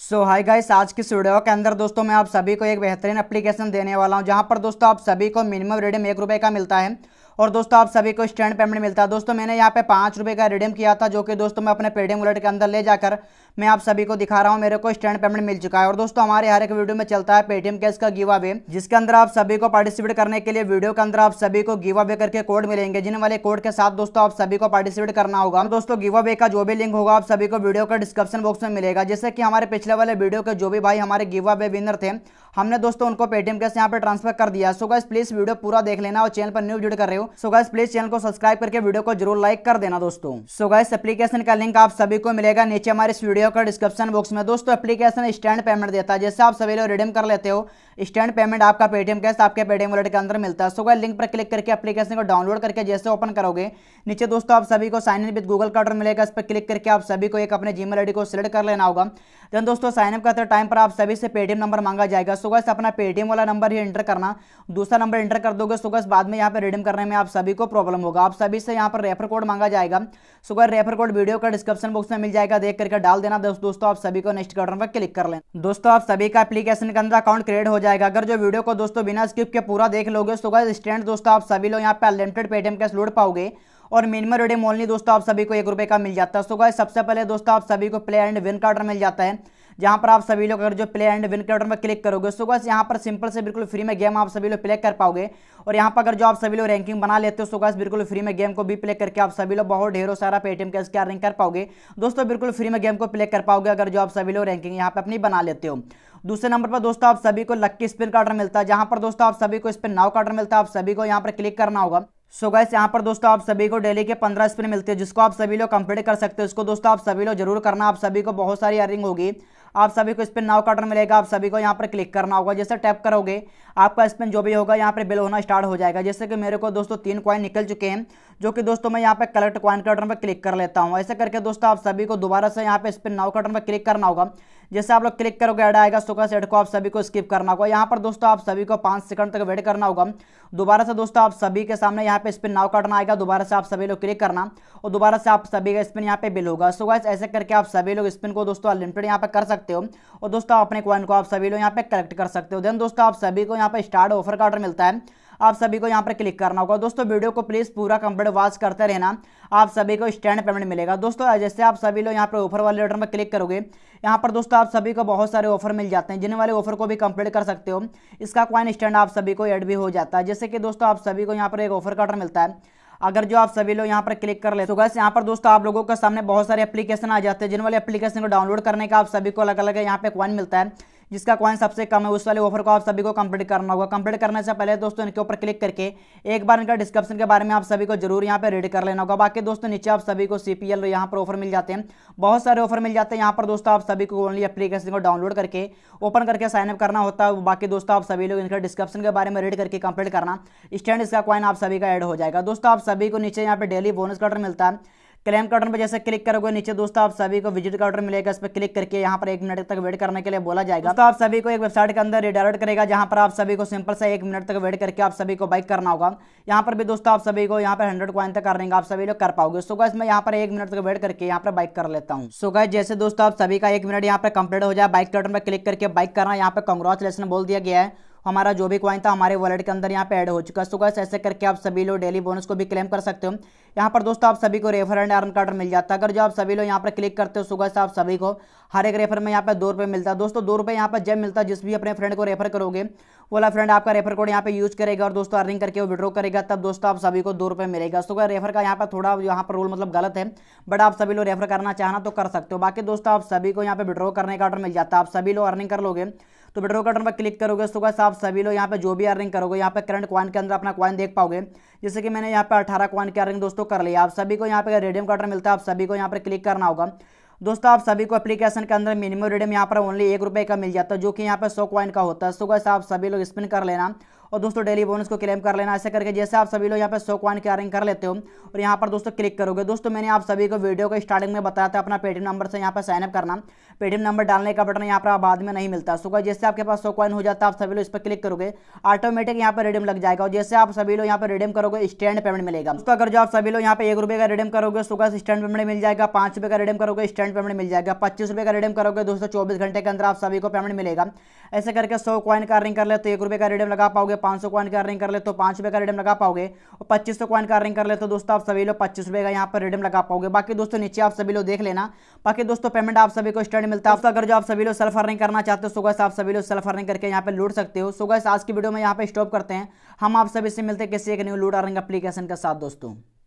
सो hi guys आज की video के अंदर दोस्तों मैं आप सभी को एक बेहतरीन एप्लीकेशन देने वाला हूं जहां पर दोस्तों आप सभी को मिनिमम रेडियम एक रुपये का मिलता है और दोस्तों आप सभी को स्टैंड पेमेंट मिलता है दोस्तों मैंने यहाँ पे पाँच रुपये का रिडीम किया था जो कि दोस्तों मैं अपने पेटीएम वॉलेट के अंदर ले जाकर मैं आप सभी को दिखा रहा हूँ मेरे को स्टैंड पेमेंट मिल चुका है और दोस्तों हमारे हर एक वीडियो में चलता है पेटीएम कैश का गिव अवे जिसके अंदर आप सभी को पार्टिसिपेट करने के लिए वीडियो के अंदर आप सभी को गिव अवे करके कोड मिलेंगे जिन वाले कोड के साथ दोस्तों आप सभी को पार्टिसिपेट करना होगा तो दोस्तों गिव अवे का जो भी लिंक होगा आप सभी को वीडियो का डिस्क्रिप्शन बॉक्स में मिलेगा जैसे कि हमारे पिछले वाले वीडियो के जो भी भाई हमारे गिव अवे विनर थे हमने दोस्तों उनको पेटीएम कैसे यहाँ पे ट्रांसफर कर दिया सो गाइस प्लीज वीडियो पूरा देख लेना और चैनल पर न्यू वीडियो कर रहे हो सो गाइस प्लीज चैनल को सब्सक्राइब करके वीडियो को जरूर लाइक कर देना दोस्तों सो गाइस एप्लीकेशन का लिंक आप सभी को मिलेगा नीचे हमारे इस वीडियो का डिस्क्रिप्शन बॉक्स में दोस्तों एप्लीकेशन स्टैंड पेमेंट देता है जैसे आप सभी लोग रिडीम कर लेते हो स्टैंड पेमेंट आपका पेटीएम कैसे आपके पेटीएम वॉलेट के अंदर मिलता है सो गाइस लिंक पर क्लिक करके एप्लीकेशन को डाउनलोड करके जैसे ओपन करोगे नीचे दोस्तों आप सभी को साइन इन विद गूगल का ऑर्डर मिलेगा इस पर क्लिक करके आप सभी को एक अपने जीमेल आईडी को सिलेक्ट कर लेना होगा देन दोस्तों साइन अप करते टाइम पर आप सभी से पेटीएम नंबर मांगा जाएगा सो सोगस अपना पेटीएम वाला नंबर ही एंटर करना दूसरा नंबर एंटर कर दोगे सोगस बाद में यहाँ पर रिडीम करने में आप सभी को प्रॉब्लम होगा आप सभी से यहाँ पर रेफर कोड मांगा जाएगा सोगस रेफर कोड वीडियो का डिस्क्रिप्शन बॉक्स में मिल जाएगा देख करके डाल देना दोस्तों आप सभी को नेक्स्ट बटन पर क्लिक कर लें दोस्तों आप सभी का एप्लीकेशन के अंदर अकाउंट क्रिएट हो जाएगा अगर जो वीडियो को दोस्तों बिना स्किप के पूरा देख लोगे सोगस स्टैंड दोस्तों आप सभी लोग यहाँ पर अनलिमिटेड पेटीएम कैश लूट पाओगे और मिनिमम रेडियम ओनली दोस्तों आप सभी को एक रुपए का मिल जाता है सो गाइस सबसे पहले दोस्तों आप सभी को प्ले एंड विन कार्डर मिल जाता है जहां पर आप सभी लोग अगर जो प्ले एंड विन के बटन पर क्लिक करोगे सो गैस यहाँ पर सिंपल से बिल्कुल फ्री में गेम आप सभी लोग प्ले कर पाओगे और यहाँ पर अगर जो आप सभी लोग रैंकिंग बना लेते हो सो गैस बिल्कुल फ्री में गेम को भी प्ले करके आप सभी लोग बहुत ढेरों सारा पेटीएम कैश का रैंक कर पाओगे दोस्तों बिल्कुल फ्री में गेम को प्ले कर पाओगे अगर जो आप सभी लोग रैंकिंग यहाँ पर अपनी बना लेते हो दूसरे नंबर पर दोस्तों आप सभी को लक्की स्पिन का ऑर्डर मिलता है जहां पर दोस्तों आप सभी को स्पिन नाव का ऑर्डर मिलता है आप सभी को यहां पर क्लिक करना होगा सो so गैस यहाँ पर दोस्तों आप सभी को डेली के पंद्रह स्पिन मिलते हैं जिसको आप सभी लोग कंप्लीट कर सकते हो इसको दोस्तों आप सभी लोग जरूर करना आप सभी को बहुत सारी अर्निंग होगी आप सभी को इस पर नाव काटन मिलेगा आप सभी को यहाँ पर क्लिक करना होगा जैसे टैप करोगे आपका स्पिन जो भी होगा यहाँ पर बिल होना स्टार्ट हो जाएगा जैसे कि मेरे को दोस्तों तीन कॉइन निकल चुके हैं जो कि दोस्तों मैं यहाँ पर कलेक्ट कॉइन का पर क्लिक कर लेता हूँ ऐसे करके दोस्तों आप सभी को दोबारा से यहाँ पर स्पिन नाव का पर क्लिक करना होगा जैसे आप लोग क्लिक करोगे ऐड आएगा सुखा सेट को आप सभी को स्किप करना होगा यहाँ पर दोस्तों आप सभी को पाँच सेकंड तक वेट करना होगा दोबारा से दोस्तों आप सभी के सामने यहाँ पे स्पिन नाव काटना आएगा दोबारा से आप सभी लोग क्लिक करना और दोबारा से आप सभी का स्पिन यहाँ पे बिल होगा सो ऐसे करके आप सभी लोग स्पिन को दोस्तों अनलिमिटेड यहाँ पर कर सकते सकते हो और दोस्तों अपने कॉइन को आप सभी लोग यहाँ पे कलेक्ट कर सकते हो देन दोस्तों आप सभी को यहाँ पे स्टार्ट ऑफर का ऑर्डर मिलता है आप सभी को यहाँ पर क्लिक करना होगा दोस्तों वीडियो को प्लीज़ पूरा कंप्लीट वॉच करते रहना आप सभी को स्टैंड पेमेंट मिलेगा दोस्तों जैसे आप सभी लोग यहाँ पर ऑफर वाले ऑर्डर में क्लिक करोगे यहाँ पर दोस्तों आप सभी को बहुत सारे ऑफर मिल जाते हैं जिन वाले ऑफर को भी कंप्लीट कर सकते हो इसका कॉइन स्टैंड आप सभी को एड भी हो जाता है जैसे कि दोस्तों आप सभी को यहाँ पर एक ऑफर का ऑर्डर मिलता है अगर जो आप सभी लोग यहाँ पर क्लिक कर ले तो गैस यहाँ पर दोस्तों आप लोगों के सामने बहुत सारे एप्लीकेशन आ जाते हैं जिन वाले एप्लीकेशन को डाउनलोड करने का आप सभी को अलग अलग यहाँ पे एक वन मिलता है जिसका कॉइन सबसे कम है उस वाले ऑफर को आप सभी को कंप्लीट करना होगा कंप्लीट करने से पहले दोस्तों इनके ऊपर क्लिक करके एक बार इनका डिस्क्रिप्शन के बारे में आप सभी को जरूर यहाँ पर रीड कर लेना होगा बाकी दोस्तों नीचे आप सभी को सी पी एल यहाँ पर ऑफर मिल जाते हैं बहुत सारे ऑफर मिल जाते हैं यहाँ पर दोस्तों आप सभी को ओनली एप्लीकेशन को डाउनलोड करके ओपन करके साइनअप करना होता है बाकी दोस्तों आप सभी लोग इनका डिस्क्रिप्शन के बारे में रीड करके कंप्लीट करना स्टैंड इसका कॉइन आप सभी का एड हो जाएगा दोस्तों आप सभी को नीचे यहाँ पे डेली बोनस कटर मिलता है क्लेम का पर जैसे क्लिक करोगे नीचे दोस्तों आप सभी को विजिट का मिलेगा इस पर क्लिक करके यहाँ पर एक मिनट तक वेट करने के लिए बोला जाएगा तो आप सभी को एक वेबसाइट के अंदर रिडायरेक्ट करेगा जहाँ पर आप सभी को सिंपल से एक मिनट तक वेट करके आप सभी को बाइक करना होगा यहाँ पर भी दोस्तों आप सभी को यहाँ पर हंड्रेड क्वाइन तक अर्निंग आप सभी लोग कर पाओगे सो गाइस मैं यहाँ पर एक मिनट तक वेट करके यहाँ पर बाइक कर लेता हूँ सो गाइस जैसे दोस्तों आप सभी का एक मिनट यहाँ पर कंप्लीट हो जाए बाइक का पर क्लिक करके बाइक करना यहाँ पर कॉन्ग्रेचुलेसन बोल दिया गया है हमारा जो भी क्वाइन था हमारे वॉलेट के अंदर यहाँ पे ऐड हो चुका है सो गैस ऐसे करके आप सभी लोग डेली बोनस को भी क्लेम कर सकते हो यहाँ पर दोस्तों आप सभी को रेफर एंड अर्न कार्ड मिल जाता है अगर जो आप सभी लोग यहाँ पर क्लिक करते हो सो गैस आप सभी को हर एक रेफर में यहाँ पर दो रुपये मिलता है दोस्तों दो रुपये यहाँ पर जब मिलता है जिस भी अपने फ्रेंड को रेफर करोगे वाला फ्रेंड आपका रेफर कोड यहाँ पे यूज करेगा और दोस्तों अर्निंग करके वो विड्रॉ करेगा तब दोस्तों आप सभी को दो रुपये मिलेगा तो रेफर का यहाँ पर थोड़ा यहाँ पर रोल मतलब गलत है बट आप सभी लोग रेफर करना चाहना तो कर सकते हो बाकी दोस्तों आप सभी को यहाँ पे विड्रॉ करने का ऑर्डर मिल जाता है आप सभी लोग अर्निंग कर लोगे तो विड्रॉ कटन पर क्लिक करोगे तो बाद आप सभी लोग यहाँ पे जो भी अर्निंग करोगे यहाँ पे करंट कॉइन के अंदर अपना क्वाइन देख पाओगे जैसे कि मैंने यहाँ पे 18 कॉइन की अर्निंग दोस्तों कर लिया आप सभी को यहाँ पे रेडियम का मिलता है आप सभी को यहाँ पर क्लिक करना होगा दोस्तों आप सभी को एप्लीकेशन के अंदर मिनिमम रिडीम यहाँ पर ओनली एक रुपये का मिल जाता है जो कि यहाँ पर सौ क्वाइन का होता है सो तो से आप सभी लोग स्पिन कर लेना और दोस्तों डेली बोनस को क्लेम कर लेना ऐसे करके जैसे आप सभी लोग यहाँ पे सो क्वाइन की अर्निंग कर लेते हो और यहाँ पर दोस्तों क्लिक करोगे दोस्तों मैंने आप सभी को वीडियो को स्टार्टिंग में बताया था अपना पेटीएम नंबर से यहाँ पर साइनअप करना पेटीएम नंबर डालने का बटन यहाँ पर बाद में नहीं मिलता सुबह जैसे आपके पास सौ क्वाइन हो जाता है आप सभी लोग इस पर क्लिक करोगे ऑटोमेटिक यहाँ पर रिडीम लग जाएगा और जैसे आप सभी लोग यहाँ पर रिडीम करोगे स्टैंड पेमेंट मिलेगा दोस्तों अगर जो आप सभी लोग यहाँ पे एक रुपये का रिडीम करोगे सुबह स्टैंड पेमेंट मिल जाएगा पाँच रुपये का रिडीम करोगे स्टैंड पेमेंट मिल जाएगा पच्चीस रुपये का रिडीम करोगे दोस्तों चौबीस घंटे के अंदर आप सभी को पेमेंट मिलेगा ऐसे करके सौ क्वाइन का अर्निंग कर तो एक रुपये का रिडीम लगा पाओगे पाँच सौ कॉइन का अर्निंग कर ले तो पाँच रुपये का रिडम लगा पाओगे और पच्चीस सौ कॉइन का अर्निंग कर ले तो दोस्तों आप सभी लोग पच्चीस रुपये का यहाँ पर रिडम लगा पाओगे बाकी दोस्तों नीचे आप सभी लोग देख लेना बाकी दोस्तों पेमेंट आप सभी को स्टैंड मिलता है तो अगर जो आप सभी लोग सेल्फ अर्निंग करना चाहते हो सुगैस आप सभी लोग सेल्फ अर्निंग करके यहाँ पर लूट सकते हो सुगैस आज की वीडियो में यहाँ पर स्टॉप करते हैं हम आप सभी से मिलते हैं किसी एक न्यू लूट अर्निंग अपलीकेशन के साथ दोस्तों